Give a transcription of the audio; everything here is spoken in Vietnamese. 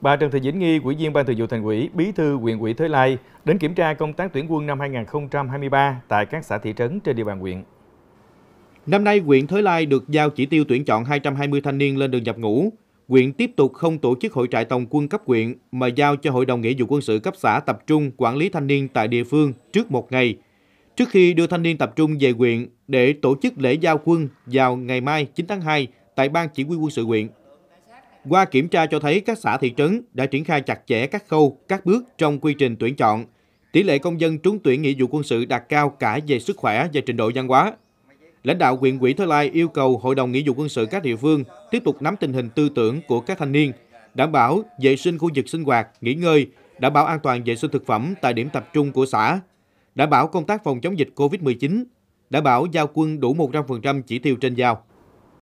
Bà Trần Thị Vĩnh Nghi, Ủy viên Ban Thường vụ Thành ủy, Bí thư huyện ủy Thới Lai đến kiểm tra công tác tuyển quân năm 2023 tại các xã thị trấn trên địa bàn huyện. Năm nay, huyện Thới Lai được giao chỉ tiêu tuyển chọn 220 thanh niên lên đường nhập ngũ. Huyện tiếp tục không tổ chức hội trại tổng quân cấp huyện mà giao cho Hội đồng Nghĩa vụ quân sự cấp xã tập trung quản lý thanh niên tại địa phương trước một ngày. Trước khi đưa thanh niên tập trung về huyện để tổ chức lễ giao quân vào ngày mai 9 tháng 2 tại Ban Chỉ huy quân sự huyện. Qua kiểm tra cho thấy các xã thị trấn đã triển khai chặt chẽ các khâu, các bước trong quy trình tuyển chọn. Tỷ lệ công dân trúng tuyển nghĩa vụ quân sự đạt cao cả về sức khỏe và trình độ văn hóa. Lãnh đạo huyện ủy Thới Lai yêu cầu Hội đồng Nghĩa vụ quân sự các địa phương tiếp tục nắm tình hình tư tưởng của các thanh niên, đảm bảo vệ sinh khu vực sinh hoạt, nghỉ ngơi, đảm bảo an toàn vệ sinh thực phẩm tại điểm tập trung của xã, đảm bảo công tác phòng chống dịch COVID-19, đảm bảo giao quân đủ 100% chỉ tiêu trên giao.